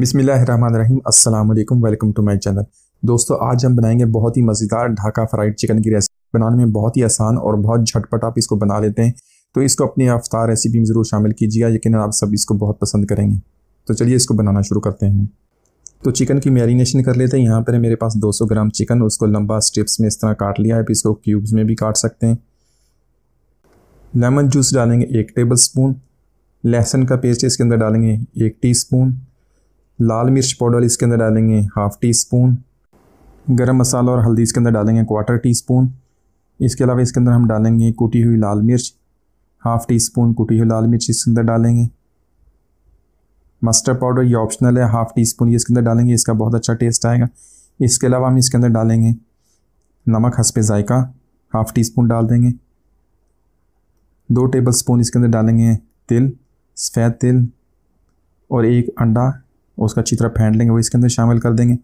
بسم اللہ الرحمن الرحیم السلام علیکم ویلکم ٹو مائی چینل دوستو آج ہم بنائیں گے بہت ہی مزیدار ڈھاکہ فرائڈ چکن کی ریسیپی بنانے میں بہت ہی آسان اور بہت جھٹ پٹ آپ اس کو بنا لیتے ہیں تو اس کو اپنی افطار ریسیپی میں ضرور شامل کیجیے لیکن آپ سب اس کو بہت پسند کریں گے تو چلیے اس کو بنانا شروع کرتے ہیں تو چکن کی میرینیشن کر لیتے ہیں یہاں پر میرے پاس دو سو گرام چکن اس کو لمبا اسٹپس میں اس طرح کاٹ لیا ہے پھر اس کو کیوبز میں بھی کاٹ سکتے ہیں لیمن جوس ڈالیں گے ایک ٹیبل اسپون لہسن کا پیسٹ اس کے اندر ڈالیں گے ایک ٹی اسپون لال مرچ پاؤڈر اس کے اندر ڈالیں گے ہاف ٹی اسپون گرم مسالہ اور ہلدی اس کے اندر ڈالیں گے کوارٹر ٹی اسپون اس کے علاوہ اس کے اندر ہم ڈالیں گے کوٹی ہوئی لال مرچ ہاف ٹی اسپون کوٹی ہوئی لال مرچ اس کے اندر ڈالیں گے مسٹر پاؤڈر یہ آپشنل ہے ہاف ٹی اسپون یہ اس کے اندر ڈالیں گے اس کا بہت اچھا ٹیسٹ آئے گا اس کے علاوہ ہم اس کے اندر ڈالیں گے نمک ہنس ذائقہ ہاف ٹی اسپون ڈال دیں گے دو ٹیبل اسپون اس کے اندر ڈالیں گے تل سفید تل اور ایک انڈا اس کا اچھی طرح پھینٹ لیں گے وہ اس کے اندر شامل کر دیں گے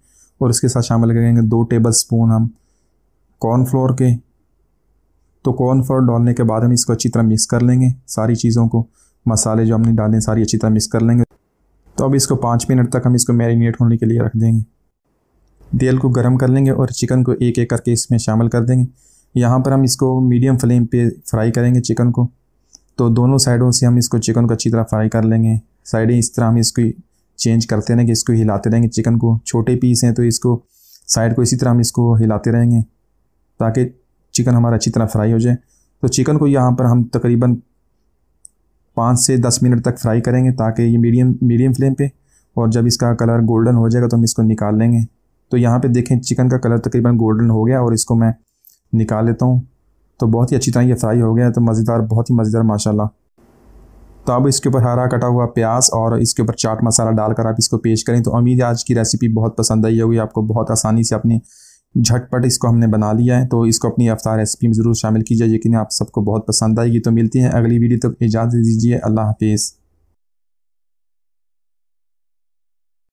اور اس کے ساتھ شامل کریں گے دو ٹیبل سپون ہم کارن فلور کے تو کارن فلور ڈالنے کے بعد ہم اس کو اچھی طرح مکس کر لیں گے ساری چیزوں کو مسالے جو ہم نے ڈالیں ساری اچھی طرح مکس کر لیں گے تو اب اس کو پانچ منٹ تک ہم اس کو میرینیٹ ہونے کے لیے رکھ دیں گے دیل کو گرم کر لیں گے اور چکن کو ایک ایک کر کے اس میں شامل کر دیں گے یہاں پر ہم اس کو میڈیم فلیم پہ فرائی کریں گے چکن کو تو دونوں سائڈوں سے ہم اس کو چکن کو اچھی طرح فرائی کر لیں گے سائڈیں اس طرح ہم اس کی چینج کرتے رہیں گے اس کو ہلاتے رہیں گے چکن کو چھوٹے پیس ہیں تو اس کو سائڈ کو اسی طرح ہم اس کو ہلاتے رہیں گے تاکہ چکن ہمارا اچھی طرح فرائی ہو جائے تو چکن کو یہاں پر ہم تقریباً پانچ سے دس منٹ تک فرائی کریں گے تاکہ یہ میڈیم میڈیم فلیم پہ اور جب اس کا کلر گولڈن ہو جائے گا تو ہم اس کو نکال لیں گے تو یہاں پہ دیکھیں چکن کا کلر تقریباً گولڈن ہو گیا اور اس کو میں نکال لیتا ہوں تو بہت ہی اچھی طرح یہ فرائی ہو گیا تو مزیدار بہت ہی مزیدار ماشاء اللہ تو اب اس کے اوپر ہرا کٹا ہوا پیاز اور اس کے اوپر چاٹ مسالہ ڈال کر آپ اس کو پیش کریں تو امید آج کی ریسیپی بہت پسند آئی ہوئی آپ کو بہت آسانی سے اپنی جھٹ پٹ اس کو ہم نے بنا لیا ہے تو اس کو اپنی افطار ریسیپی میں ضرور شامل کیجئے یقین آپ سب کو بہت پسند آئے گی تو ملتی ہیں اگلی ویڈیو تک اجازت دیجیے اللہ حافظ